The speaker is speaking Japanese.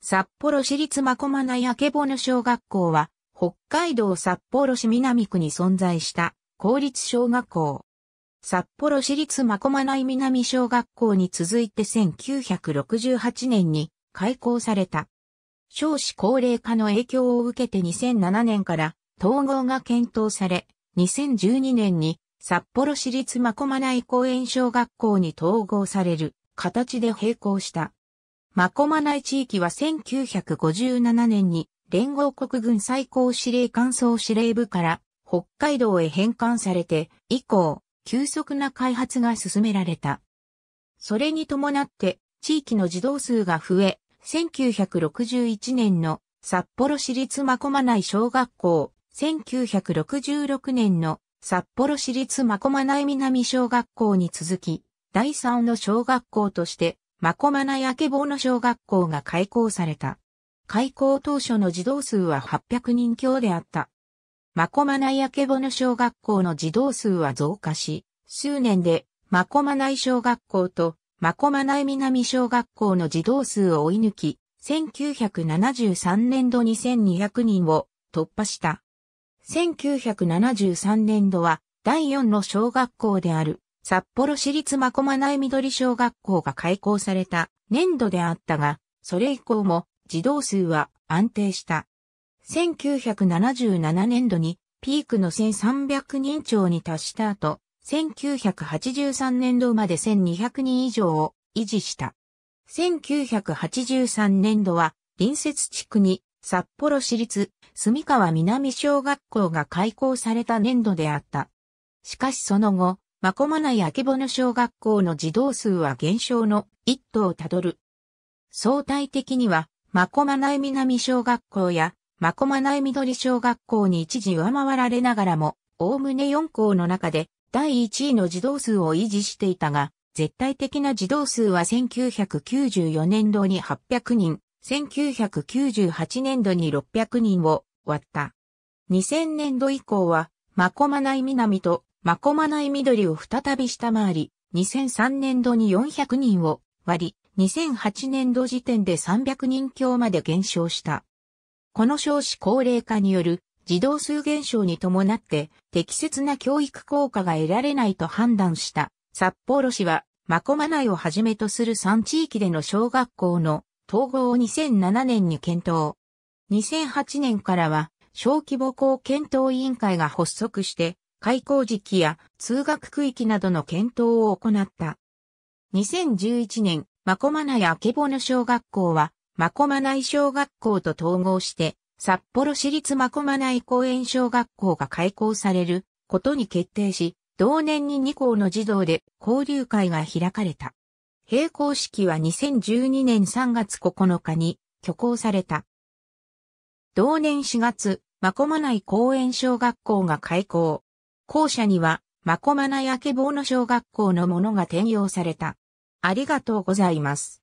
札幌市立マコマナヤけぼの小学校は、北海道札幌市南区に存在した公立小学校。札幌市立マコマナイ南小学校に続いて1968年に開校された。少子高齢化の影響を受けて2007年から統合が検討され、2012年に札幌市立マコマナイ公園小学校に統合される形で並行した。マコマ内地域は1957年に連合国軍最高司令官総司令部から北海道へ返還されて以降、急速な開発が進められた。それに伴って地域の児童数が増え、1961年の札幌市立マコマ内小学校、1966年の札幌市立マコマ内南小学校に続き、第3の小学校としてマコマナヤケボの小学校が開校された。開校当初の児童数は800人強であった。マコマナヤケボの小学校の児童数は増加し、数年でマコマナイ小学校とマコマナイ南小学校の児童数を追い抜き、1973年度2200人を突破した。1973年度は第4の小学校である札幌市立真駒内緑小学校が開校された年度であったが、それ以降も児童数は安定した。1977年度にピークの1300人超に達した後、1983年度まで1200人以上を維持した。1983年度は隣接地区に札幌市立住川南小学校が開校された年度であった。しかしその後、マコマナイアケボの小学校の児童数は減少の一途をたどる。相対的には、マこまない南小学校や、マこまない緑小学校に一時上回られながらも、おおむね4校の中で、第1位の児童数を維持していたが、絶対的な児童数は1994年度に800人、1998年度に600人を割った。2000年度以降は、マこまない南とまこまない緑を再び下回り、2003年度に400人を割り、2008年度時点で300人強まで減少した。この少子高齢化による児童数減少に伴って適切な教育効果が得られないと判断した札幌市は、まこまないをはじめとする3地域での小学校の統合を2007年に検討。2008年からは小規模校検討委員会が発足して開校時期や通学区域などの検討を行った。2011年、マコマナや曙小学校は、マコマナイ小学校と統合して、札幌市立マコマナイ公園小学校が開校されることに決定し、同年に2校の児童で交流会が開かれた。閉校式は2012年3月9日に挙行された。同年4月、マコマナイ公園小学校が開校。校舎には、まこまなやけボーの小学校のものが転用された。ありがとうございます。